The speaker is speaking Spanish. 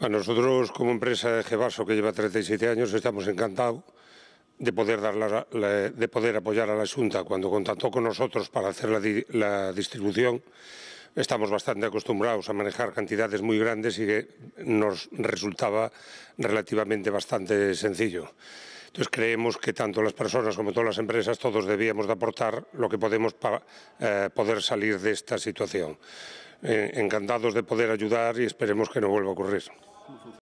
A nosotros, como empresa de Gevaso, que lleva 37 años, estamos encantados de poder, apoyar a la Junta. Cuando contactó con nosotros para hacer la, la distribución, estamos bastante acostumbrados a manejar cantidades muy grandes y que nos resultaba relativamente bastante sencillo. Entonces creemos que tanto las personas como todas las empresas, todos debíamos de aportar lo que podemos para eh, poder salir de esta situación. Eh, encantados de poder ayudar y esperemos que no vuelva a ocurrir.